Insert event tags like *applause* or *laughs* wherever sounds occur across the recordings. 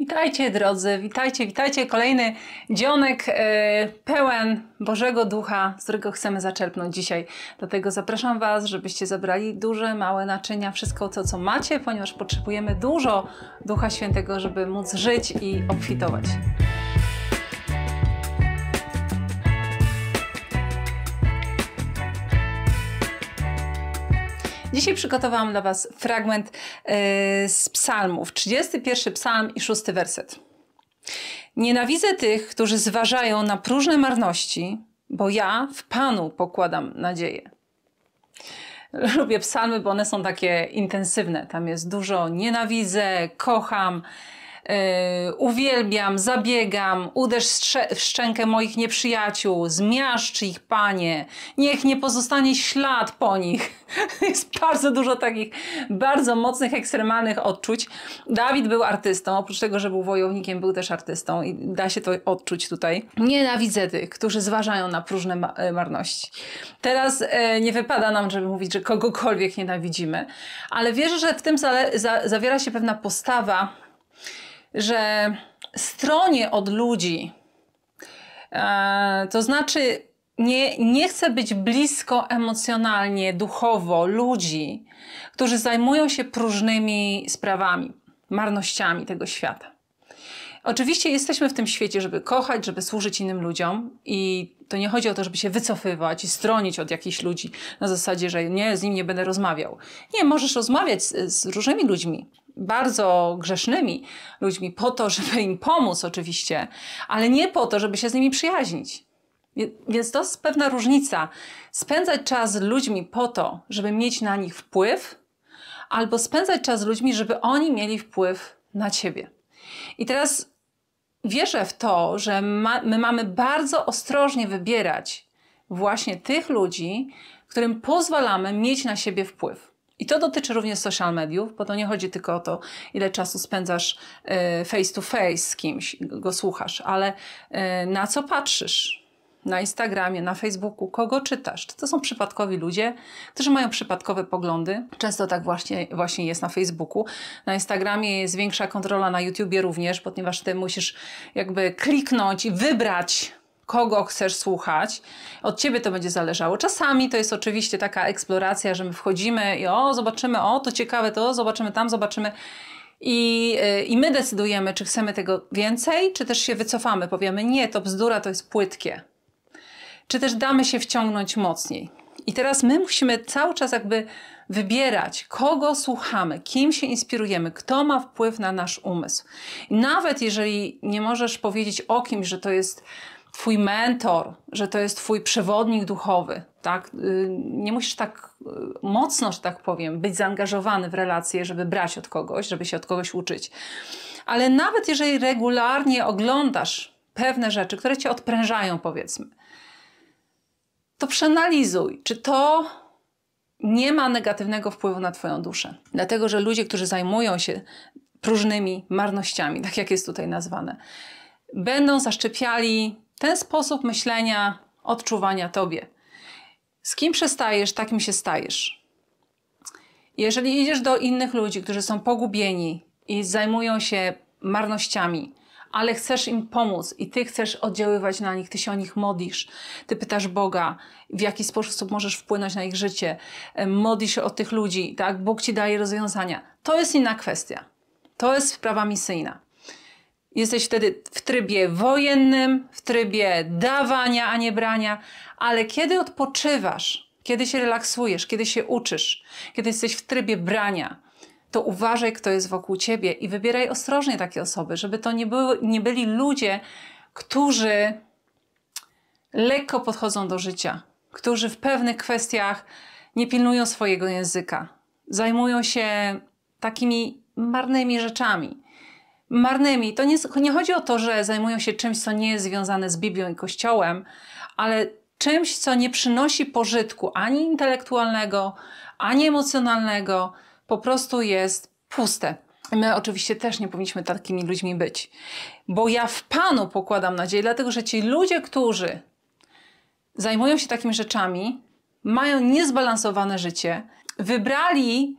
Witajcie drodzy, witajcie, witajcie. Kolejny dzionek e, pełen Bożego Ducha, z którego chcemy zaczerpnąć dzisiaj. Dlatego zapraszam Was, żebyście zabrali duże, małe naczynia, wszystko to, co macie, ponieważ potrzebujemy dużo Ducha Świętego, żeby móc żyć i obfitować. Dzisiaj przygotowałam dla Was fragment yy, z psalmów, 31 psalm i 6 werset. Nienawidzę tych, którzy zważają na próżne marności, bo ja w Panu pokładam nadzieję. Lubię psalmy, bo one są takie intensywne. Tam jest dużo nienawidzę, kocham, E, uwielbiam, zabiegam, uderz w szczękę moich nieprzyjaciół, zmiażdż ich, Panie, niech nie pozostanie ślad po nich. *laughs* Jest bardzo dużo takich bardzo mocnych, ekstremalnych odczuć. Dawid był artystą, oprócz tego, że był wojownikiem, był też artystą i da się to odczuć tutaj. Nienawidzę tych, którzy zważają na próżne ma e, marności. Teraz e, nie wypada nam, żeby mówić, że kogokolwiek nienawidzimy, ale wierzę, że w tym za zawiera się pewna postawa, że stronie od ludzi, e, to znaczy nie, nie chcę być blisko emocjonalnie, duchowo ludzi, którzy zajmują się próżnymi sprawami, marnościami tego świata. Oczywiście jesteśmy w tym świecie, żeby kochać, żeby służyć innym ludziom i to nie chodzi o to, żeby się wycofywać i stronić od jakichś ludzi na zasadzie, że nie, z nim nie będę rozmawiał. Nie, możesz rozmawiać z, z różnymi ludźmi, bardzo grzesznymi ludźmi po to, *laughs* żeby im pomóc oczywiście, ale nie po to, żeby się z nimi przyjaźnić. Więc to jest pewna różnica. Spędzać czas z ludźmi po to, żeby mieć na nich wpływ, albo spędzać czas z ludźmi, żeby oni mieli wpływ na ciebie. I teraz wierzę w to, że ma, my mamy bardzo ostrożnie wybierać właśnie tych ludzi, którym pozwalamy mieć na siebie wpływ. I to dotyczy również social mediów, bo to nie chodzi tylko o to, ile czasu spędzasz e, face to face z kimś, go słuchasz, ale e, na co patrzysz, na Instagramie, na Facebooku, kogo czytasz. To są przypadkowi ludzie, którzy mają przypadkowe poglądy. Często tak właśnie, właśnie jest na Facebooku. Na Instagramie jest większa kontrola, na YouTubie również, ponieważ ty musisz jakby kliknąć i wybrać kogo chcesz słuchać. Od ciebie to będzie zależało. Czasami to jest oczywiście taka eksploracja, że my wchodzimy i o, zobaczymy, o, to ciekawe, to zobaczymy tam, zobaczymy. I, y, I my decydujemy, czy chcemy tego więcej, czy też się wycofamy, powiemy, nie, to bzdura, to jest płytkie. Czy też damy się wciągnąć mocniej. I teraz my musimy cały czas jakby wybierać, kogo słuchamy, kim się inspirujemy, kto ma wpływ na nasz umysł. I nawet jeżeli nie możesz powiedzieć o kimś, że to jest twój mentor, że to jest twój przewodnik duchowy, tak? Y, nie musisz tak y, mocno, że tak powiem, być zaangażowany w relacje, żeby brać od kogoś, żeby się od kogoś uczyć. Ale nawet jeżeli regularnie oglądasz pewne rzeczy, które cię odprężają, powiedzmy, to przeanalizuj, czy to nie ma negatywnego wpływu na Twoją duszę. Dlatego, że ludzie, którzy zajmują się próżnymi marnościami, tak jak jest tutaj nazwane, będą zaszczepiali ten sposób myślenia, odczuwania tobie. Z kim przestajesz, takim się stajesz. Jeżeli idziesz do innych ludzi, którzy są pogubieni i zajmują się marnościami, ale chcesz im pomóc i ty chcesz oddziaływać na nich, ty się o nich modlisz, ty pytasz Boga, w jaki sposób możesz wpłynąć na ich życie, modlisz się o tych ludzi, tak? Bóg ci daje rozwiązania. To jest inna kwestia. To jest sprawa misyjna. Jesteś wtedy w trybie wojennym, w trybie dawania, a nie brania, ale kiedy odpoczywasz, kiedy się relaksujesz, kiedy się uczysz, kiedy jesteś w trybie brania, to uważaj, kto jest wokół ciebie i wybieraj ostrożnie takie osoby, żeby to nie, były, nie byli ludzie, którzy lekko podchodzą do życia, którzy w pewnych kwestiach nie pilnują swojego języka, zajmują się takimi marnymi rzeczami marnymi. To nie, nie chodzi o to, że zajmują się czymś, co nie jest związane z Biblią i Kościołem, ale czymś, co nie przynosi pożytku ani intelektualnego, ani emocjonalnego, po prostu jest puste. My oczywiście też nie powinniśmy takimi ludźmi być, bo ja w Panu pokładam nadzieję, dlatego że ci ludzie, którzy zajmują się takimi rzeczami, mają niezbalansowane życie, wybrali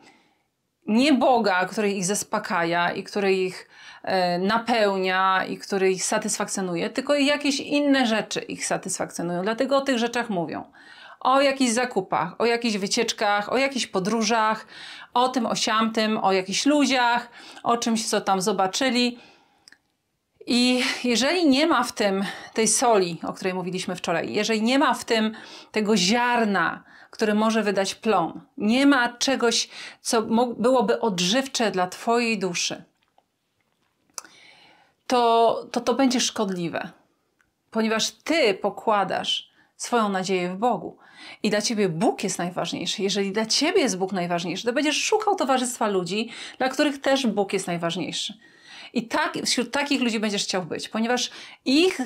nie Boga, który ich zaspokaja i który ich e, napełnia i który ich satysfakcjonuje, tylko jakieś inne rzeczy ich satysfakcjonują. Dlatego o tych rzeczach mówią. O jakichś zakupach, o jakichś wycieczkach, o jakichś podróżach, o tym, o siamtym, o jakichś ludziach, o czymś, co tam zobaczyli. I jeżeli nie ma w tym tej soli, o której mówiliśmy wczoraj, jeżeli nie ma w tym tego ziarna, które może wydać plon, nie ma czegoś, co byłoby odżywcze dla Twojej duszy, to, to to będzie szkodliwe, ponieważ Ty pokładasz swoją nadzieję w Bogu. I dla Ciebie Bóg jest najważniejszy. Jeżeli dla Ciebie jest Bóg najważniejszy, to będziesz szukał towarzystwa ludzi, dla których też Bóg jest najważniejszy. I tak, wśród takich ludzi będziesz chciał być, ponieważ ich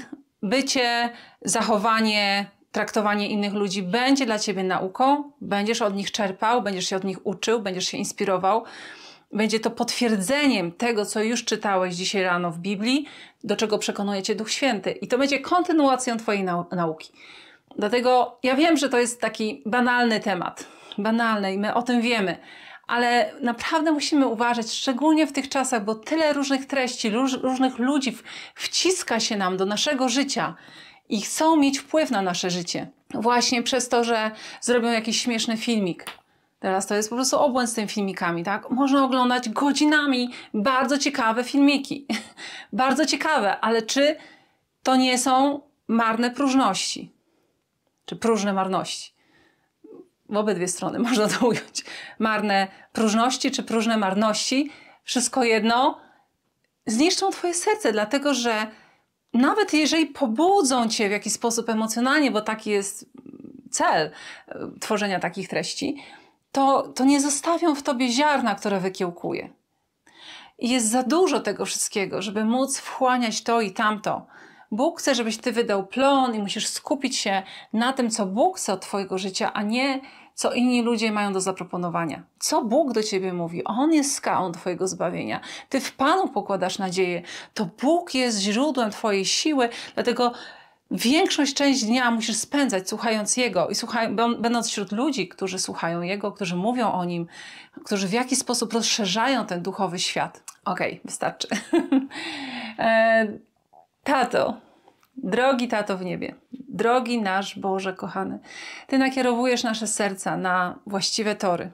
bycie, zachowanie, traktowanie innych ludzi będzie dla ciebie nauką, będziesz od nich czerpał, będziesz się od nich uczył, będziesz się inspirował. Będzie to potwierdzeniem tego, co już czytałeś dzisiaj rano w Biblii, do czego przekonuje cię Duch Święty. I to będzie kontynuacją twojej nau nauki. Dlatego ja wiem, że to jest taki banalny temat, banalny i my o tym wiemy, ale naprawdę musimy uważać, szczególnie w tych czasach, bo tyle różnych treści, róż, różnych ludzi wciska się nam do naszego życia i chcą mieć wpływ na nasze życie. Właśnie przez to, że zrobią jakiś śmieszny filmik. Teraz to jest po prostu obłęd z tymi filmikami, tak? Można oglądać godzinami bardzo ciekawe filmiki. *laughs* bardzo ciekawe, ale czy to nie są marne próżności? Czy próżne marności? w obydwie strony *laughs* można to ująć, marne próżności czy próżne marności, wszystko jedno, zniszczą Twoje serce, dlatego że nawet jeżeli pobudzą Cię w jakiś sposób emocjonalnie, bo taki jest cel e, tworzenia takich treści, to, to nie zostawią w Tobie ziarna, które wykiełkuje. I jest za dużo tego wszystkiego, żeby móc wchłaniać to i tamto. Bóg chce, żebyś ty wydał plon i musisz skupić się na tym, co Bóg chce od twojego życia, a nie co inni ludzie mają do zaproponowania. Co Bóg do ciebie mówi? On jest skałą twojego zbawienia. Ty w Panu pokładasz nadzieję. To Bóg jest źródłem twojej siły, dlatego większość część dnia musisz spędzać słuchając Jego i słuchaj, będąc wśród ludzi, którzy słuchają Jego, którzy mówią o Nim, którzy w jakiś sposób rozszerzają ten duchowy świat. Okej, okay, wystarczy. *laughs* E, Tato, drogi tato w niebie, drogi nasz Boże kochany, Ty nakierowujesz nasze serca na właściwe tory.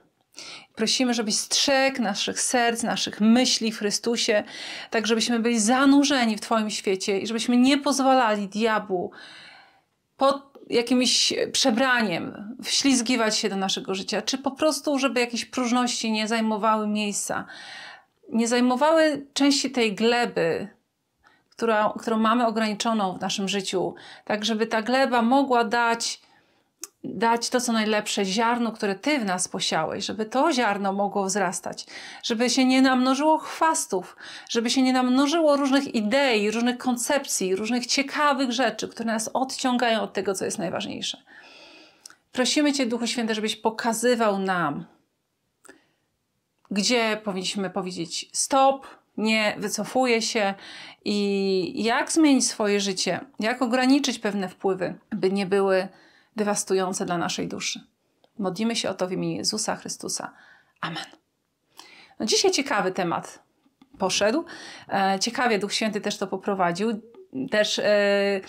Prosimy, żebyś strzegł naszych serc, naszych myśli w Chrystusie, tak żebyśmy byli zanurzeni w Twoim świecie i żebyśmy nie pozwalali diabłu pod jakimś przebraniem wślizgiwać się do naszego życia, czy po prostu, żeby jakieś próżności nie zajmowały miejsca, nie zajmowały części tej gleby, która, którą mamy ograniczoną w naszym życiu, tak żeby ta gleba mogła dać, dać to, co najlepsze ziarno, które Ty w nas posiałeś, żeby to ziarno mogło wzrastać, żeby się nie namnożyło chwastów, żeby się nie namnożyło różnych idei, różnych koncepcji, różnych ciekawych rzeczy, które nas odciągają od tego, co jest najważniejsze. Prosimy Cię, Duchu Święty, żebyś pokazywał nam, gdzie powinniśmy powiedzieć stop, nie wycofuje się i jak zmienić swoje życie, jak ograniczyć pewne wpływy, by nie były dewastujące dla naszej duszy. Modlimy się o to w imię Jezusa Chrystusa. Amen. No dzisiaj ciekawy temat poszedł. E, ciekawie Duch Święty też to poprowadził. Też e, e,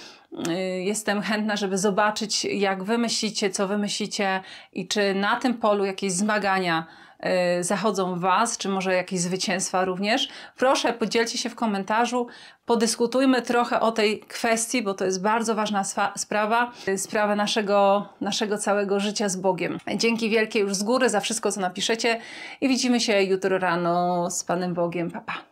jestem chętna, żeby zobaczyć, jak wy myślicie, co wy myślicie i czy na tym polu jakieś zmagania Y, zachodzą w Was, czy może jakieś zwycięstwa również. Proszę, podzielcie się w komentarzu, podyskutujmy trochę o tej kwestii, bo to jest bardzo ważna sprawa, y, sprawa naszego, naszego całego życia z Bogiem. Dzięki wielkie już z góry za wszystko, co napiszecie i widzimy się jutro rano z Panem Bogiem. Pa, pa.